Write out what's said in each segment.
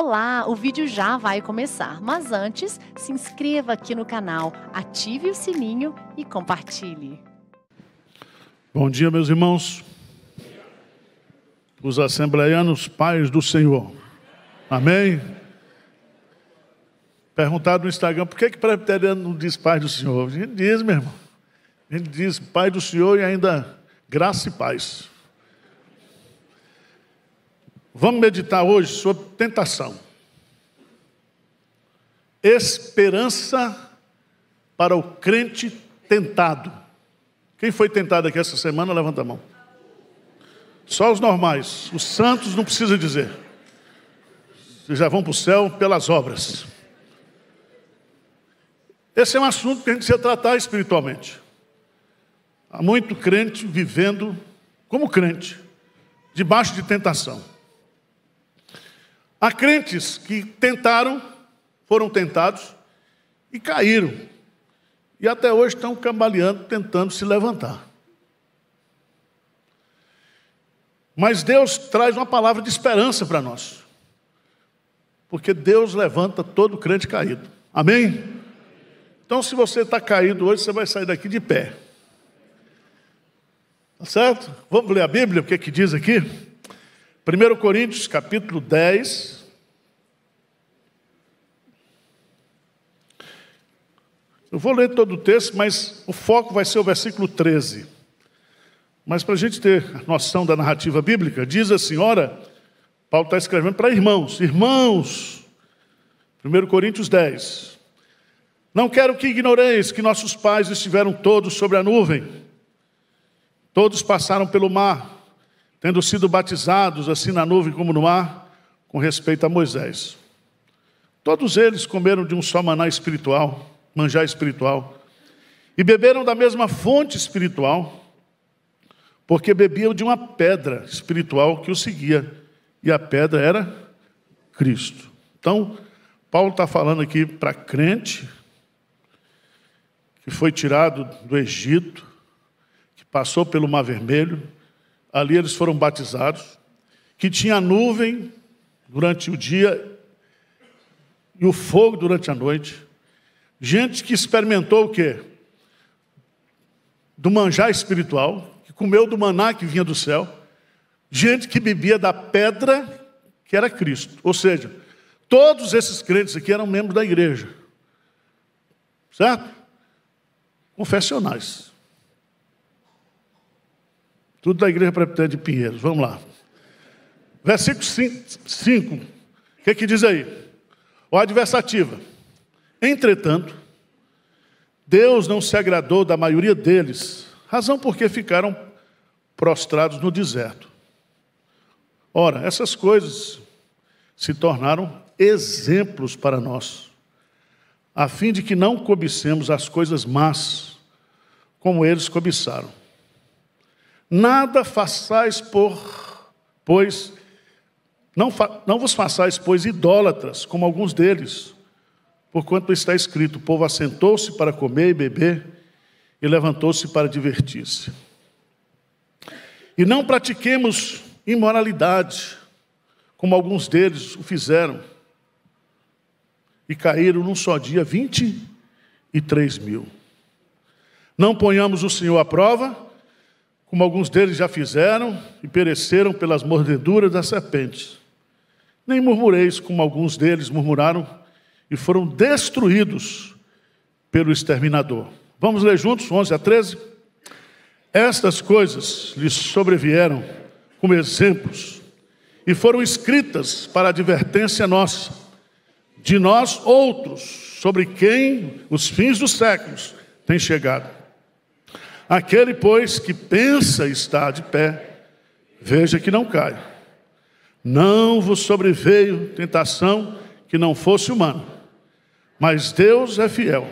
Olá, o vídeo já vai começar, mas antes, se inscreva aqui no canal, ative o sininho e compartilhe. Bom dia, meus irmãos. Os assembleianos, pais do Senhor. Amém? Perguntaram no Instagram, por que, o que presbiteriano não diz pai do Senhor? A gente diz, meu irmão. A gente diz pai do Senhor e ainda graça e paz. Vamos meditar hoje sobre tentação. Esperança para o crente tentado. Quem foi tentado aqui essa semana, levanta a mão. Só os normais. Os santos não precisa dizer. Vocês já vão para o céu pelas obras. Esse é um assunto que a gente precisa tratar espiritualmente. Há muito crente vivendo como crente, debaixo de tentação. Há crentes que tentaram, foram tentados e caíram. E até hoje estão cambaleando, tentando se levantar. Mas Deus traz uma palavra de esperança para nós. Porque Deus levanta todo crente caído. Amém? Então, se você está caído hoje, você vai sair daqui de pé. Tá certo? Vamos ler a Bíblia, o que, é que diz aqui? 1 Coríntios capítulo 10. Eu vou ler todo o texto, mas o foco vai ser o versículo 13. Mas para a gente ter noção da narrativa bíblica, diz a assim, senhora, Paulo está escrevendo para irmãos, irmãos, 1 Coríntios 10. Não quero que ignoreis que nossos pais estiveram todos sobre a nuvem, todos passaram pelo mar tendo sido batizados, assim na nuvem como no mar, com respeito a Moisés. Todos eles comeram de um só maná espiritual, manjar espiritual, e beberam da mesma fonte espiritual, porque bebiam de uma pedra espiritual que o seguia, e a pedra era Cristo. Então, Paulo está falando aqui para crente, que foi tirado do Egito, que passou pelo Mar Vermelho, ali eles foram batizados, que tinha nuvem durante o dia e o fogo durante a noite. Gente que experimentou o quê? Do manjar espiritual, que comeu do maná que vinha do céu. Gente que bebia da pedra que era Cristo. Ou seja, todos esses crentes aqui eram membros da igreja. Certo? Confessionais. Tudo da Igreja Presbiteriana de Pinheiros. Vamos lá. Versículo 5. O que, é que diz aí? O adversativa. Entretanto, Deus não se agradou da maioria deles, razão porque ficaram prostrados no deserto. Ora, essas coisas se tornaram exemplos para nós, a fim de que não cobicemos as coisas más, como eles cobiçaram. Nada façais por, pois, não, fa, não vos façais, pois, idólatras, como alguns deles, porquanto está escrito: o povo assentou-se para comer e beber, e levantou-se para divertir-se. E não pratiquemos imoralidade, como alguns deles o fizeram, e caíram num só dia 23 mil. Não ponhamos o Senhor à prova, como alguns deles já fizeram, e pereceram pelas mordeduras das serpentes. Nem murmureis, como alguns deles murmuraram e foram destruídos pelo exterminador. Vamos ler juntos, 11 a 13? Estas coisas lhes sobrevieram como exemplos e foram escritas para advertência nossa, de nós outros, sobre quem os fins dos séculos têm chegado. Aquele, pois, que pensa estar de pé, veja que não cai. Não vos sobreveio tentação que não fosse humana, mas Deus é fiel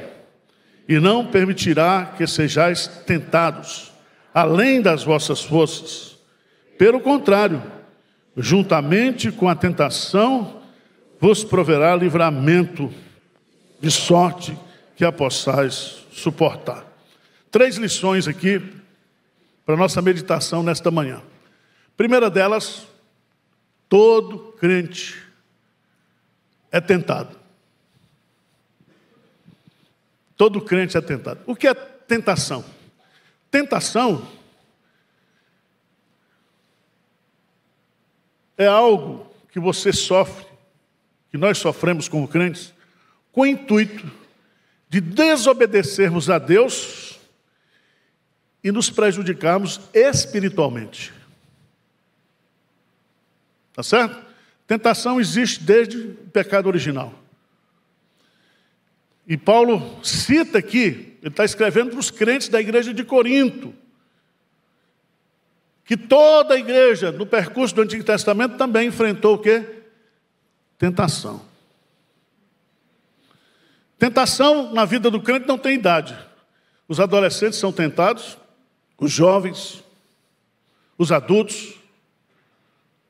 e não permitirá que sejais tentados além das vossas forças. Pelo contrário, juntamente com a tentação, vos proverá livramento de sorte que a possais suportar três lições aqui para nossa meditação nesta manhã. Primeira delas, todo crente é tentado. Todo crente é tentado. O que é tentação? Tentação é algo que você sofre, que nós sofremos como crentes, com o intuito de desobedecermos a Deus e nos prejudicarmos espiritualmente. Tá certo? Tentação existe desde o pecado original. E Paulo cita aqui, ele está escrevendo para os crentes da igreja de Corinto, que toda a igreja, no percurso do Antigo Testamento, também enfrentou o quê? Tentação. Tentação na vida do crente não tem idade. Os adolescentes são tentados, os jovens, os adultos,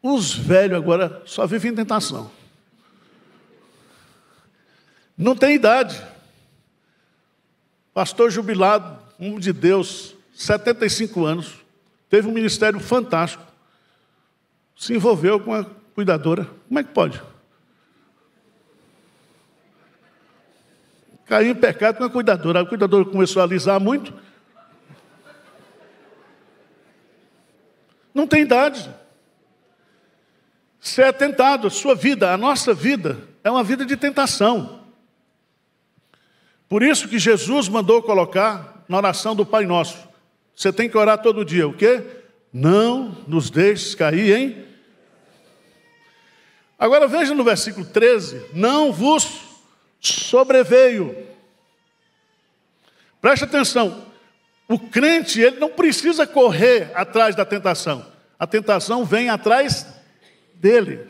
os velhos agora só vivem em tentação. Não tem idade. Pastor jubilado, um de Deus, 75 anos, teve um ministério fantástico, se envolveu com a cuidadora. Como é que pode? Caiu em pecado com a cuidadora. A cuidadora começou a alisar muito, Não tem idade. Você é tentado, a sua vida, a nossa vida, é uma vida de tentação. Por isso que Jesus mandou colocar na oração do Pai Nosso. Você tem que orar todo dia, o quê? Não nos deixes cair, hein? Agora veja no versículo 13: Não vos sobreveio. Preste atenção, o crente, ele não precisa correr atrás da tentação. A tentação vem atrás dele.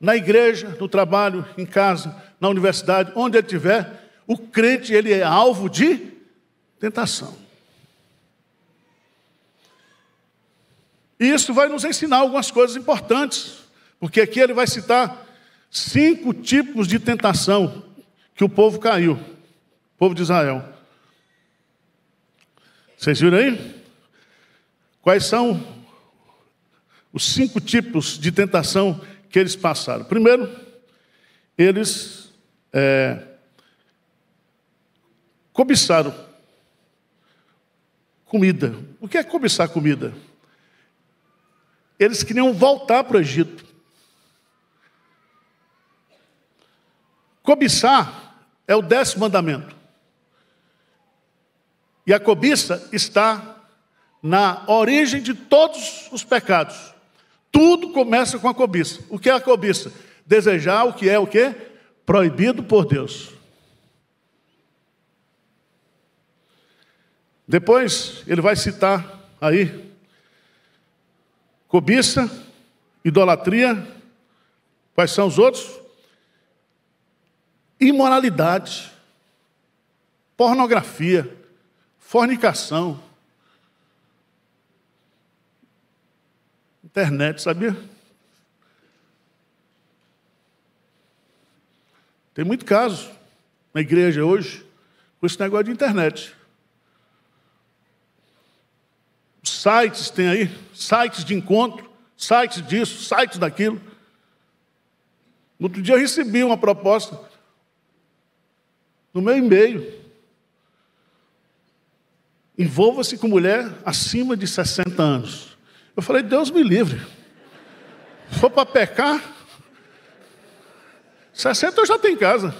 Na igreja, no trabalho, em casa, na universidade, onde ele estiver, o crente, ele é alvo de tentação. E isso vai nos ensinar algumas coisas importantes, porque aqui ele vai citar cinco tipos de tentação que o povo caiu, o povo de Israel. Vocês viram aí? Quais são os cinco tipos de tentação que eles passaram? Primeiro, eles é, cobiçaram comida. O que é cobiçar comida? Eles queriam voltar para o Egito. Cobiçar é o décimo mandamento. E a cobiça está na origem de todos os pecados. Tudo começa com a cobiça. O que é a cobiça? Desejar o que é o que? Proibido por Deus. Depois ele vai citar aí cobiça, idolatria, quais são os outros? Imoralidade, pornografia, fornicação, internet, sabia? Tem muito caso na igreja hoje com esse negócio de internet. Sites tem aí, sites de encontro, sites disso, sites daquilo. No outro dia eu recebi uma proposta no meu e-mail Envolva-se com mulher acima de 60 anos. Eu falei, Deus me livre. Se for para pecar, 60 eu já tenho em casa.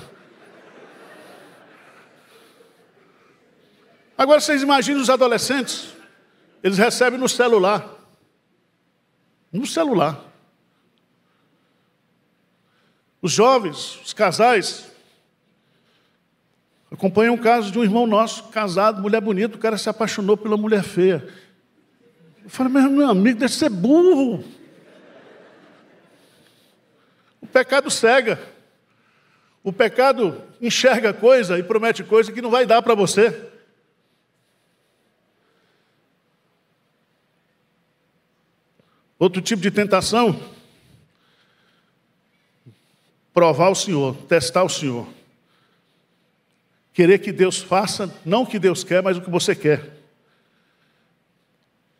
Agora vocês imaginam os adolescentes, eles recebem no celular. No celular. Os jovens, os casais, Acompanhei um caso de um irmão nosso, casado, mulher bonita, o cara se apaixonou pela mulher feia. Eu falei, meu amigo, deve ser burro. O pecado cega. O pecado enxerga coisa e promete coisa que não vai dar para você. Outro tipo de tentação, provar o Senhor, testar o Senhor. Querer que Deus faça, não o que Deus quer, mas o que você quer.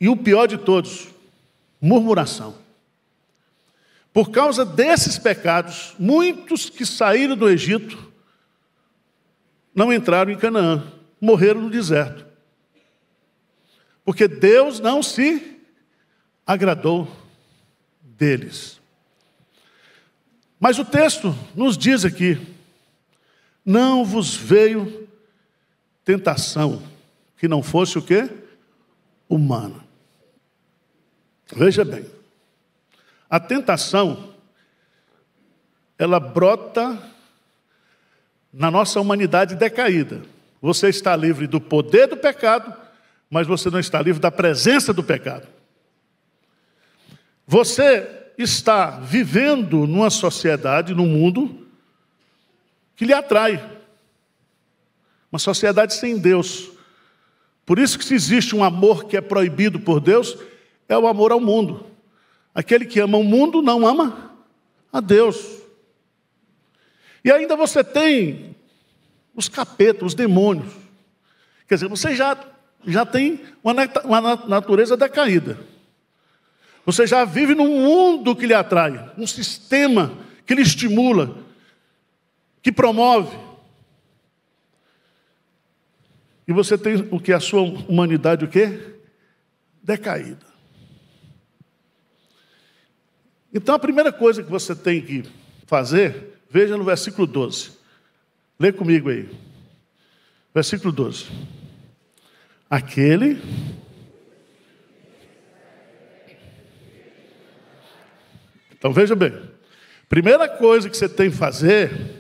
E o pior de todos, murmuração. Por causa desses pecados, muitos que saíram do Egito não entraram em Canaã, morreram no deserto. Porque Deus não se agradou deles. Mas o texto nos diz aqui, não vos veio tentação que não fosse o quê? Humana. Veja bem. A tentação ela brota na nossa humanidade decaída. Você está livre do poder do pecado, mas você não está livre da presença do pecado. Você está vivendo numa sociedade, num mundo, que lhe atrai. Uma sociedade sem Deus. Por isso que se existe um amor que é proibido por Deus, é o amor ao mundo. Aquele que ama o mundo não ama a Deus. E ainda você tem os capetas, os demônios. Quer dizer, você já, já tem uma natureza decaída. Você já vive num mundo que lhe atrai, um sistema que lhe estimula, que promove. E você tem o que? A sua humanidade o quê? Decaída. Então a primeira coisa que você tem que fazer, veja no versículo 12. Lê comigo aí. Versículo 12. Aquele Então veja bem, primeira coisa que você tem que fazer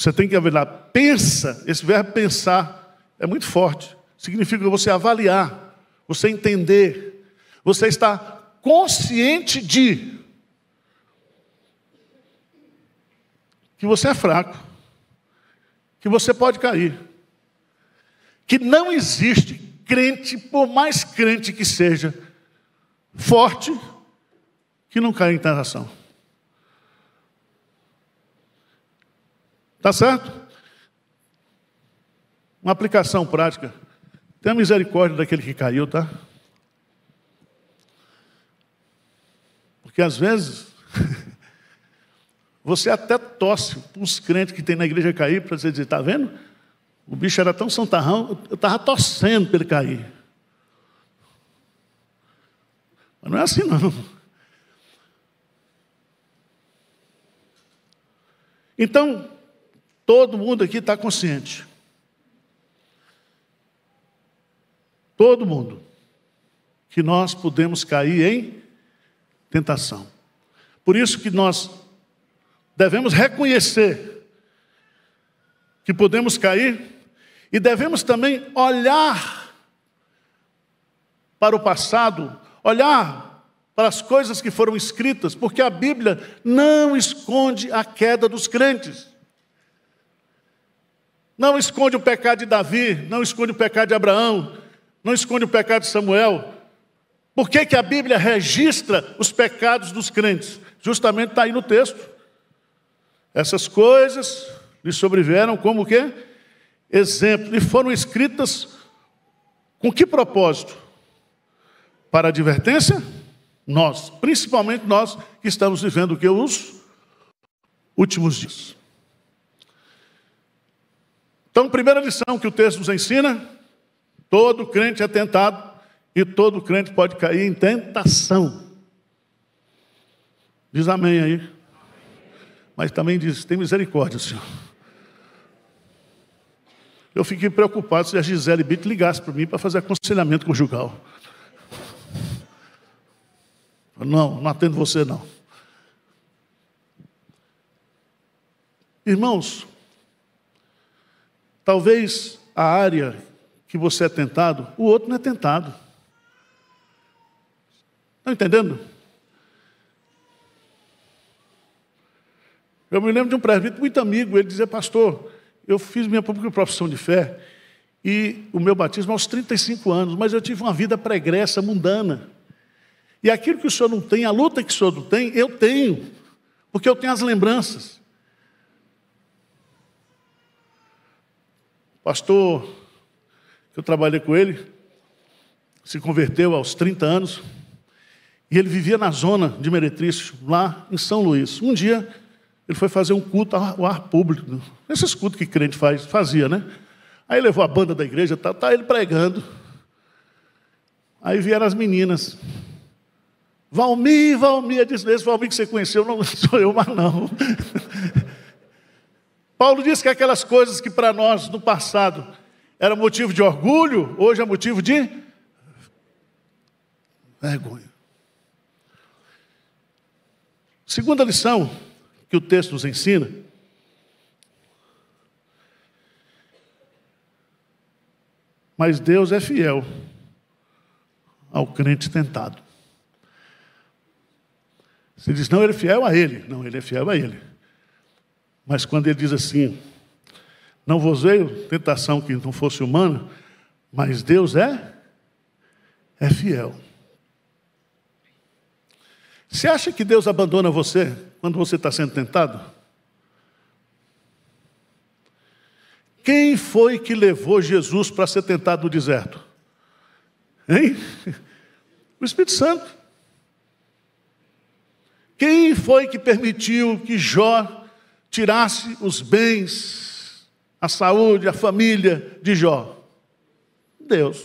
você tem que avaliar. Pensa, esse verbo pensar é muito forte. Significa você avaliar, você entender. Você está consciente de que você é fraco, que você pode cair, que não existe crente, por mais crente que seja, forte, que não caia em tentação. Tá certo? Uma aplicação prática. Tenha misericórdia daquele que caiu, tá? Porque às vezes você até tosse para os crentes que tem na igreja cair para você dizer, está vendo? O bicho era tão santarrão, eu estava torcendo para ele cair. Mas não é assim não. Então, Todo mundo aqui está consciente. Todo mundo. Que nós podemos cair em tentação. Por isso que nós devemos reconhecer que podemos cair e devemos também olhar para o passado, olhar para as coisas que foram escritas, porque a Bíblia não esconde a queda dos crentes. Não esconde o pecado de Davi, não esconde o pecado de Abraão, não esconde o pecado de Samuel. Por que, que a Bíblia registra os pecados dos crentes? Justamente está aí no texto. Essas coisas lhe sobrevieram como o quê? Exemplo. E foram escritas com que propósito? Para advertência? Nós, principalmente nós que estamos vivendo o que? Os últimos dias. Então, primeira lição que o texto nos ensina: todo crente é tentado e todo crente pode cair em tentação. Diz amém aí. Mas também diz: tem misericórdia, Senhor. Eu fiquei preocupado se a Gisele Bitt ligasse para mim para fazer aconselhamento conjugal. Não, não atendo você não. Irmãos, Talvez a área que você é tentado, o outro não é tentado. Está entendendo? Eu me lembro de um presbítero muito amigo, ele dizia, pastor, eu fiz minha própria profissão de fé e o meu batismo é aos 35 anos, mas eu tive uma vida pregressa, mundana. E aquilo que o senhor não tem, a luta que o senhor não tem, eu tenho, porque eu tenho as lembranças. pastor que eu trabalhei com ele se converteu aos 30 anos e ele vivia na zona de Meretriz, lá em São Luís. Um dia ele foi fazer um culto ao ar público, né? esses cultos que crente faz, fazia, né? Aí levou a banda da igreja, tá, tá ele pregando. Aí vieram as meninas. Valmir, Valmir, eu é disse, esse Valmir que você conheceu não sou eu, mas não. Paulo diz que aquelas coisas que para nós no passado era motivo de orgulho, hoje é motivo de vergonha. Segunda lição que o texto nos ensina Mas Deus é fiel ao crente tentado. Você diz, não, ele é fiel a ele. Não, ele é fiel a ele. Mas quando ele diz assim: Não vos veio tentação que não fosse humana, mas Deus é, é fiel. Você acha que Deus abandona você quando você está sendo tentado? Quem foi que levou Jesus para ser tentado no deserto? Hein? O Espírito Santo. Quem foi que permitiu que Jó tirasse os bens, a saúde, a família de Jó? Deus.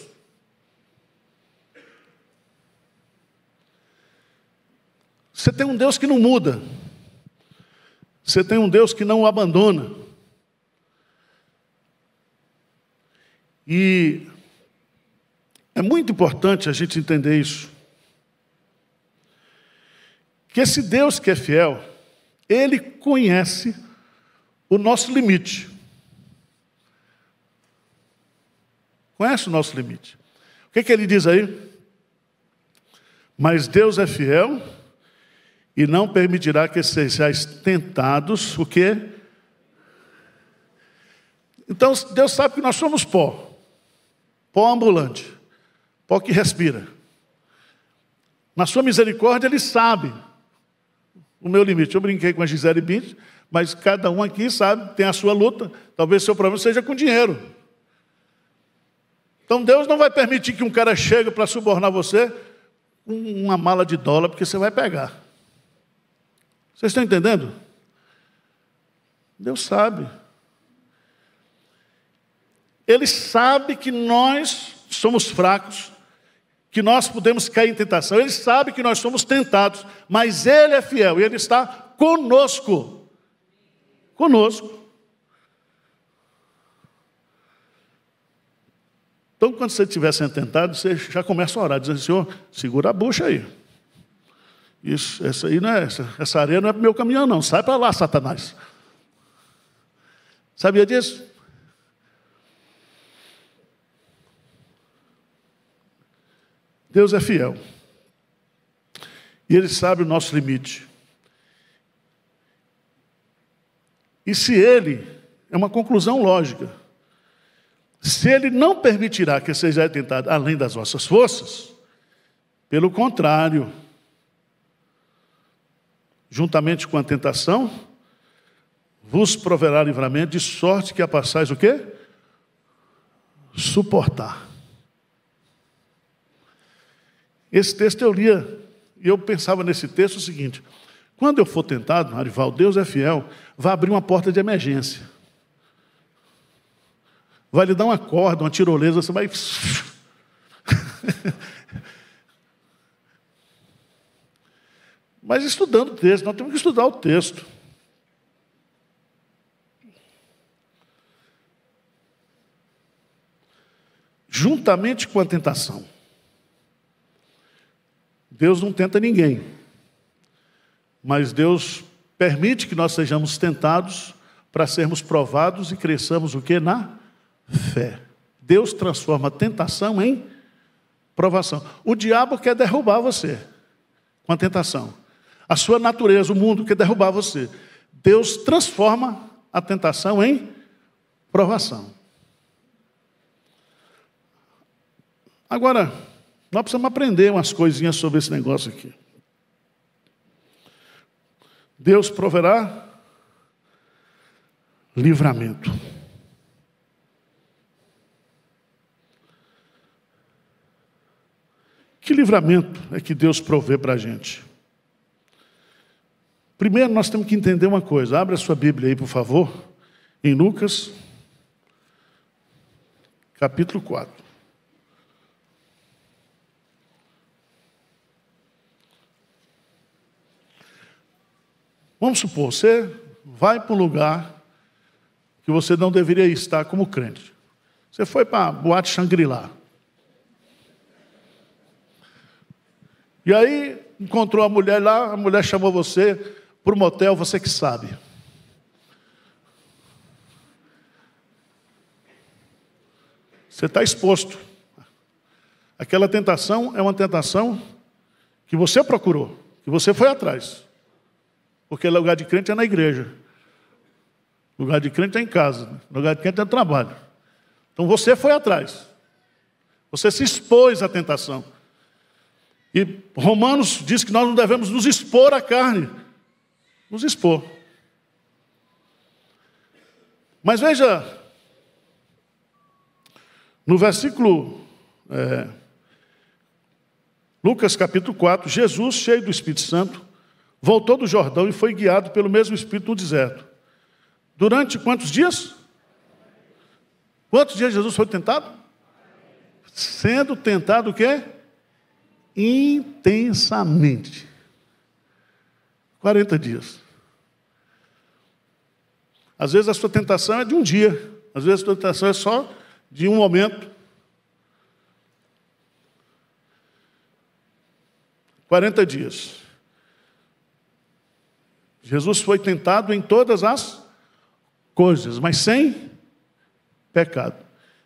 Você tem um Deus que não muda. Você tem um Deus que não o abandona. E é muito importante a gente entender isso. Que esse Deus que é fiel, ele conhece o nosso limite. Conhece o nosso limite. O que, é que ele diz aí? Mas Deus é fiel e não permitirá que sejais tentados, o quê? Então Deus sabe que nós somos pó, pó ambulante, pó que respira. Na sua misericórdia, Ele sabe o meu limite. Eu brinquei com a Gisele Bint, mas cada um aqui sabe, tem a sua luta. Talvez seu problema seja com dinheiro. Então Deus não vai permitir que um cara chegue para subornar você com uma mala de dólar, porque você vai pegar. Vocês estão entendendo? Deus sabe. Ele sabe que nós somos fracos, que nós podemos cair em tentação. Ele sabe que nós somos tentados, mas Ele é fiel e Ele está conosco. Conosco. Então, quando você estiver sendo tentado, você já começa a orar, dizendo: Senhor, segura a bucha aí. Isso, essa, aí não é, essa, essa areia não é para meu caminhão, não. Sai para lá, Satanás. Sabia disso? Deus é fiel. E Ele sabe o nosso limite. E se Ele, é uma conclusão lógica, se Ele não permitirá que seja tentado além das vossas forças, pelo contrário, juntamente com a tentação, vos proverá livramento, de sorte que a passais o quê? Suportar. Esse texto eu lia e eu pensava nesse texto o seguinte: quando eu for tentado, Arival, Deus é fiel, vai abrir uma porta de emergência. Vai lhe dar uma corda, uma tirolesa, você vai. Mas estudando o texto, nós temos que estudar o texto. Juntamente com a tentação. Deus não tenta ninguém, mas Deus permite que nós sejamos tentados para sermos provados e cresçamos o que? Na fé. Deus transforma a tentação em provação. O diabo quer derrubar você com a tentação. A sua natureza, o mundo quer derrubar você. Deus transforma a tentação em provação. Agora, nós precisamos aprender umas coisinhas sobre esse negócio aqui. Deus proverá livramento. Que livramento é que Deus provê para a gente? Primeiro, nós temos que entender uma coisa. Abre a sua Bíblia aí, por favor, em Lucas, capítulo 4. Vamos supor, você vai para um lugar que você não deveria estar como crente. Você foi para a boate Shangri-La. E aí encontrou a mulher lá, a mulher chamou você para o motel, você que sabe. Você está exposto. Aquela tentação é uma tentação que você procurou, que você foi atrás. Porque lugar de crente é na igreja. Lugar de crente é em casa. Lugar de crente é no trabalho. Então você foi atrás. Você se expôs à tentação. E Romanos diz que nós não devemos nos expor à carne. Nos expor. Mas veja, no versículo é, Lucas capítulo 4, Jesus, cheio do Espírito Santo, voltou do Jordão e foi guiado pelo mesmo Espírito no deserto. Durante quantos dias? Quantos dias Jesus foi tentado? Sendo tentado o quê? Intensamente. 40 dias. Às vezes a sua tentação é de um dia, às vezes a sua tentação é só de um momento. 40 dias. Jesus foi tentado em todas as coisas, mas sem pecado.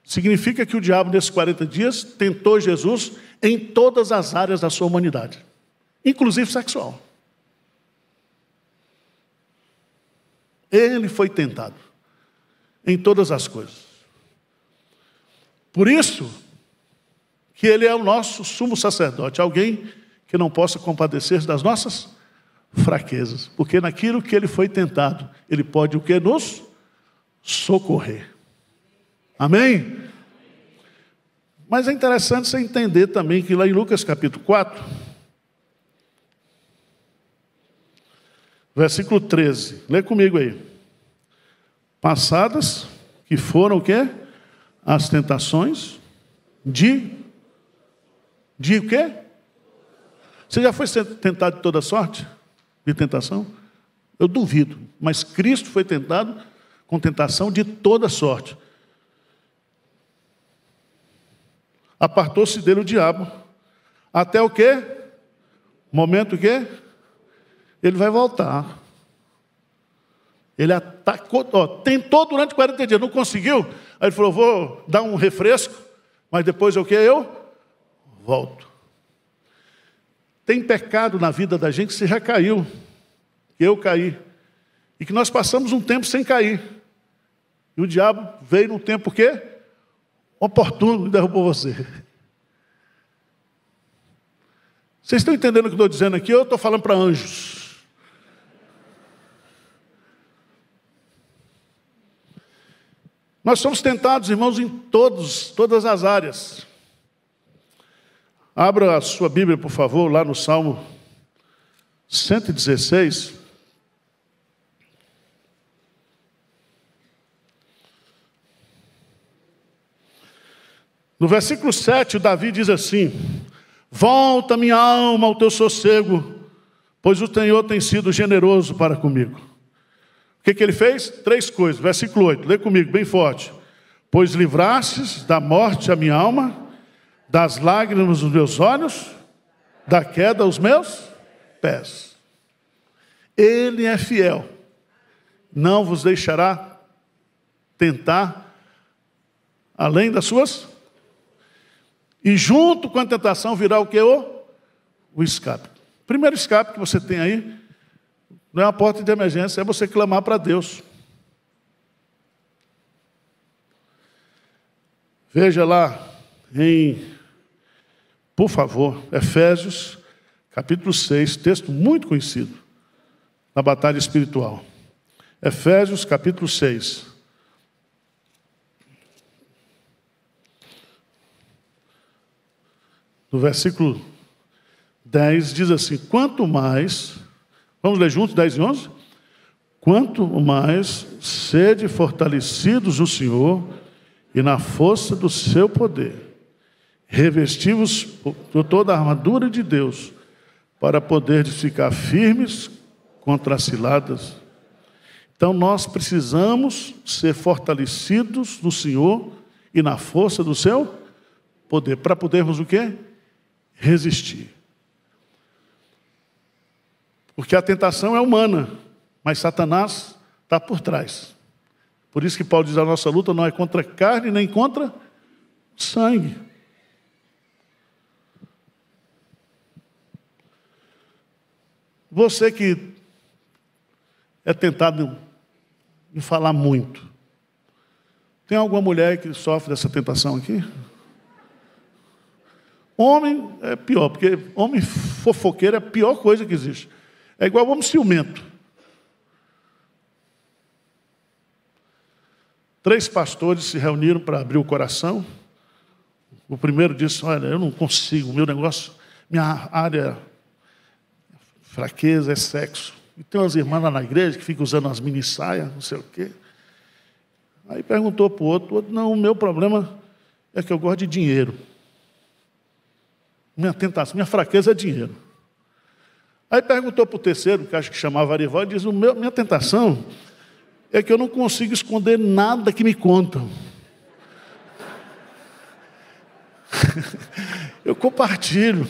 Significa que o diabo, nesses 40 dias, tentou Jesus em todas as áreas da sua humanidade, inclusive sexual. Ele foi tentado em todas as coisas. Por isso que ele é o nosso sumo sacerdote, alguém que não possa compadecer das nossas fraquezas, porque naquilo que ele foi tentado, ele pode o que nos socorrer. Amém? Mas é interessante você entender também que lá em Lucas capítulo 4, versículo 13, lê comigo aí. Passadas que foram o quê? As tentações de de o quê? Você já foi tentado de toda sorte? de tentação? Eu duvido. Mas Cristo foi tentado com tentação de toda sorte. Apartou-se dele o diabo. Até o quê? Momento que ele vai voltar. Ele atacou, ó, tentou durante 40 dias, não conseguiu. Aí ele falou: vou dar um refresco, mas depois é o que? Eu volto. Tem pecado na vida da gente que você já caiu, eu caí, e que nós passamos um tempo sem cair. E o diabo veio no tempo que oportuno e derrubou você. Vocês estão entendendo o que eu estou dizendo aqui? Eu estou falando para anjos. Nós somos tentados, irmãos, em todos, todas as áreas. Abra a sua Bíblia, por favor, lá no Salmo 116. No versículo 7, Davi diz assim: Volta minha alma ao teu sossego, pois o Senhor tem sido generoso para comigo. O que, que ele fez? Três coisas. Versículo 8, lê comigo, bem forte. Pois livrastes da morte a minha alma das lágrimas dos meus olhos, da queda aos meus pés. Ele é fiel, não vos deixará tentar além das suas. E junto com a tentação virá o que? O, o escape. Primeiro escape que você tem aí, não é uma porta de emergência, é você clamar para Deus. Veja lá em por favor, Efésios, capítulo 6, texto muito conhecido na batalha espiritual. Efésios, capítulo 6. No versículo 10 diz assim: Quanto mais, vamos ler juntos 10 e 11? Quanto mais sede fortalecidos o Senhor e na força do seu poder revestivos de toda a armadura de Deus, para poderes ficar firmes contra as ciladas. Então nós precisamos ser fortalecidos no Senhor e na força do seu poder, para podermos o quê? Resistir. Porque a tentação é humana, mas Satanás está por trás. Por isso que Paulo diz: a nossa luta não é contra carne nem contra sangue. Você que é tentado em falar muito, tem alguma mulher que sofre dessa tentação aqui? Homem é pior, porque homem fofoqueiro é a pior coisa que existe. É igual homem ciumento. Três pastores se reuniram para abrir o coração. O primeiro disse: Olha, eu não consigo, meu negócio, minha área fraqueza é sexo. E tem umas irmãs lá na igreja que ficam usando as mini saias, não sei o quê. Aí perguntou para o outro, outro, não, o meu problema é que eu gosto de dinheiro. Minha tentação, minha fraqueza é dinheiro. Aí perguntou para o terceiro, que acho que chamava Arivó, e diz, o meu, minha tentação é que eu não consigo esconder nada que me contam. eu compartilho.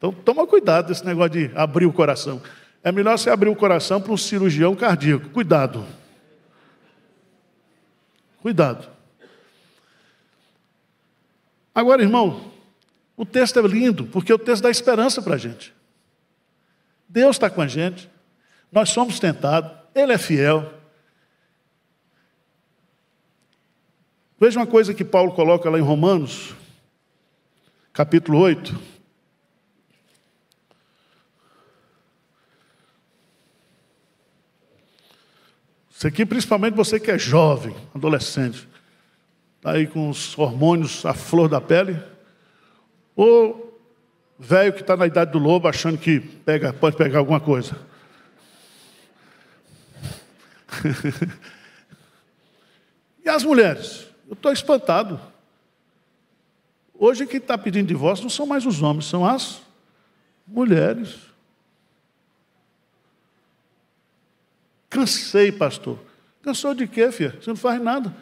Então, toma cuidado desse negócio de abrir o coração. É melhor você abrir o coração para um cirurgião cardíaco. Cuidado. Cuidado. Agora, irmão, o texto é lindo, porque é o texto dá esperança para a gente. Deus está com a gente, nós somos tentados, Ele é fiel. Veja uma coisa que Paulo coloca lá em Romanos, capítulo 8. Isso aqui, principalmente você que é jovem, adolescente, está aí com os hormônios à flor da pele, ou velho que está na idade do lobo achando que pega, pode pegar alguma coisa. e as mulheres? Eu estou espantado. Hoje quem está pedindo divórcio não são mais os homens, são as mulheres. Cansei, pastor. Cansou de quê, filha? Você não faz nada.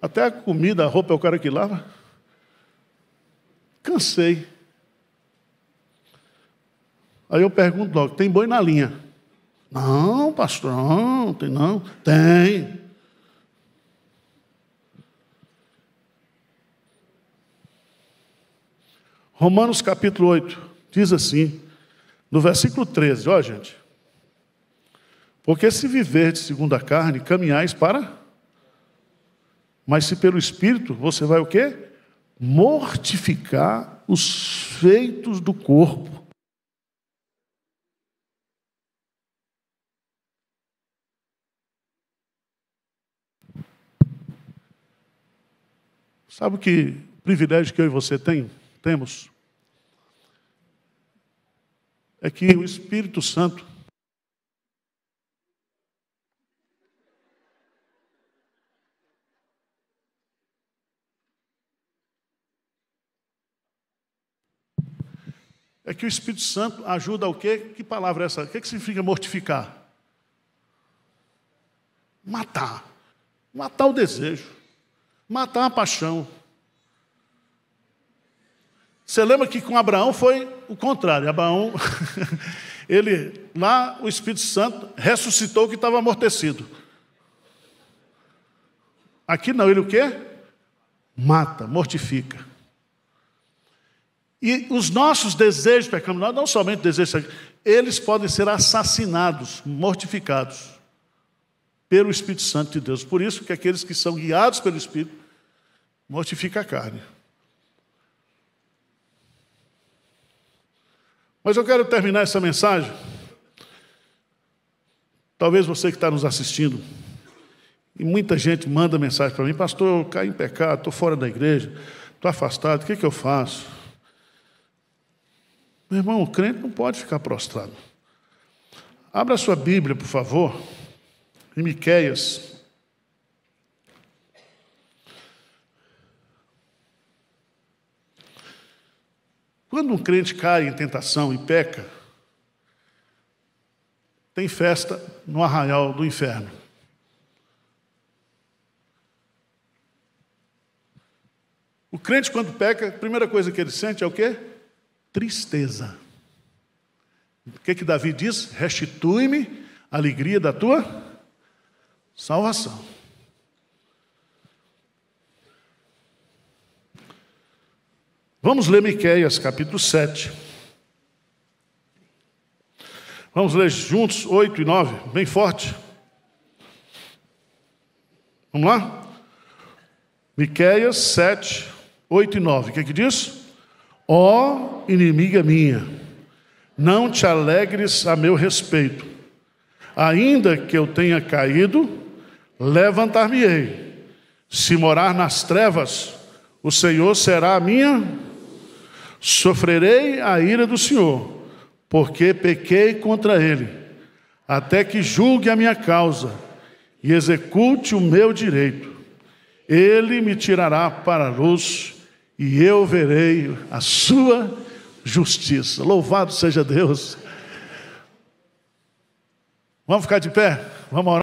Até a comida, a roupa é o cara que lava. Cansei. Aí eu pergunto logo: tem boi na linha? Não, pastor, não, tem não. Tem. Romanos capítulo 8 diz assim, no versículo 13, ó gente. Porque se viver de segunda carne, caminhais para. Mas se pelo Espírito, você vai o quê? Mortificar os feitos do corpo. Sabe que privilégio que eu e você tem, temos? É que o Espírito Santo que o Espírito Santo ajuda ao quê? Que palavra é essa? O que, é que significa mortificar? Matar. Matar o desejo. Matar a paixão. Você lembra que com Abraão foi o contrário. Abraão, ele, lá o Espírito Santo ressuscitou o que estava amortecido. Aqui não, ele o quê? Mata, mortifica. E os nossos desejos pecaminosos, não somente desejos, eles podem ser assassinados, mortificados pelo Espírito Santo de Deus. Por isso que aqueles que são guiados pelo Espírito mortificam a carne. Mas eu quero terminar essa mensagem. Talvez você que está nos assistindo, e muita gente manda mensagem para mim, pastor, eu caí em pecado, estou fora da igreja, estou afastado, o que, é que eu faço? Meu irmão, o crente não pode ficar prostrado. Abra sua Bíblia, por favor, em Miqueias. Quando um crente cai em tentação e peca, tem festa no arraial do inferno. O crente, quando peca, a primeira coisa que ele sente é o quê? tristeza. O que, que Davi diz? Restitui-me a alegria da tua salvação. Vamos ler Miquéias capítulo 7. Vamos ler juntos 8 e 9, bem forte. Vamos lá? Miquéias 7, 8 e 9. O que é que diz? Ó oh, inimiga minha, não te alegres a meu respeito, ainda que eu tenha caído, levantar-me-ei. Se morar nas trevas, o Senhor será a minha. Sofrerei a ira do Senhor, porque pequei contra ele, até que julgue a minha causa e execute o meu direito. Ele me tirará para a luz e eu verei a sua justiça. Louvado seja Deus. Vamos ficar de pé? Vamos orar?